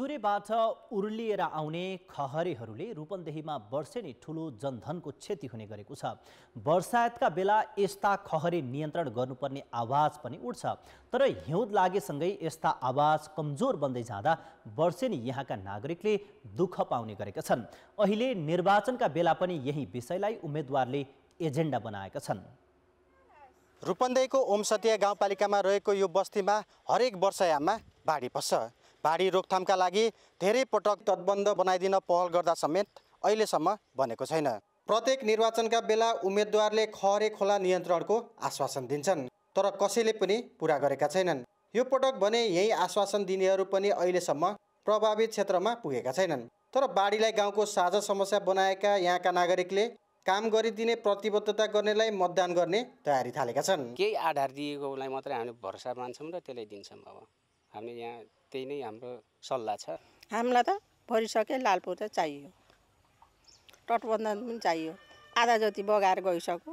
सूर्यबाट उर्लिएर आउने खहरेहरूले रूपन्देहीमा वर्षेनी ठुलो जनधनको क्षति हुने गरेको छ वर्षायतका बेला यस्ता खहरे नियन्त्रण गर्नुपर्ने आवाज पनि उठ्छ तर हिउँद लागेसँगै यस्ता आवाज कमजोर बन्दै जाँदा वर्षेनी यहाँका नागरिकले दुःख पाउने गरेका छन् अहिले निर्वाचनका बेला पनि यही विषयलाई उम्मेद्वारले एजेन्डा बनाएका छन् रूपन्देहीको ओमसतिया गाउँपालिकामा रहेको यो बस्तीमा हरेक वर्षयाममा बाढी पस्छ भारी रोकथामका लागि धेरै पटक तटबन्ध बनाइदिन पहल गर्दा समेत अहिलेसम्म बनेको छैन प्रत्येक निर्वाचनका बेला उम्मेद्वारले खहरे खोला नियन्त्रणको आश्वासन दिन्छन् तर कसैले पनि पुरा गरेका छैनन् यो पटक भने यही आश्वासन दिनेहरू पनि अहिलेसम्म प्रभावित क्षेत्रमा पुगेका छैनन् तर बाढीलाई गाउँको साझा समस्या बनाएका यहाँका नागरिकले काम गरिदिने प्रतिबद्धता गर्नेलाई मतदान गर्ने तयारी थालेका छन् केही आधार दिएकोलाई मात्रै हामी भरोसा मान्छौँ र त्यसलाई दिन्छौँ अब हामी यहाँ त्यही नै हाम्रो सल्लाह छ हामीलाई त भरिसक्यो लालपुर त चाहियो तटबन्धन पनि चाहियो आधा जति बगाएर गइसक्यो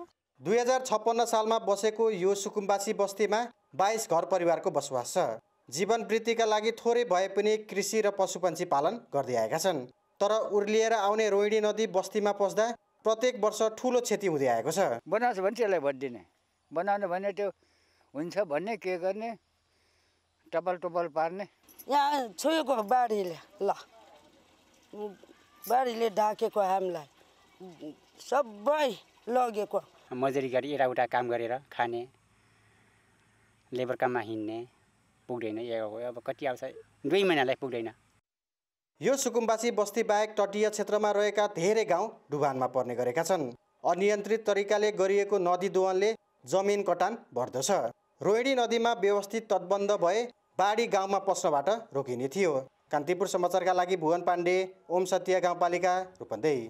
दुई हजार छप्पन्न सालमा बसेको यो सुकुम्बासी बस्तीमा बाइस घर परिवारको बसोबास छ जीवन वृत्तिका लागि थोरै भए पनि कृषि र पशुपन्छी पालन गर्दै आएका छन् तर उर्लिएर आउने रोहिणी नदी बस्तीमा पस्दा प्रत्येक वर्ष ठुलो क्षति हुँदै आएको छ बनाउँछ भने त्यसलाई भनिदिने बनाउनु भने त्यो हुन्छ भन्ने के गर्ने टपल टपल पार्ने यहाँ छोएको बाढीले ल बाढीले ढाकेको हामीलाई सबै लगेको मजुरी गरी एउटा काम गरेर खाने लेबर काममा हिँड्ने पुग्दैन अब कति आउँछ दुई महिनालाई पुग्दैन यो सुकुम्बासी बस्ती बाहेक तटीय क्षेत्रमा रहेका धेरै गाउँ डुबानमा पर्ने गरेका छन् अनियन्त्रित तरिकाले गरिएको नदी दोहनले जमिन कटान बढ्दछ रोहिणी नदीमा व्यवस्थित तटबन्ध भए बाढी गाउँमा पस्नबाट रोकिने थियो कान्तिपुर समाचारका लागि भुवन पाण्डे ओम सत्य गाउँपालिका रूपन्देही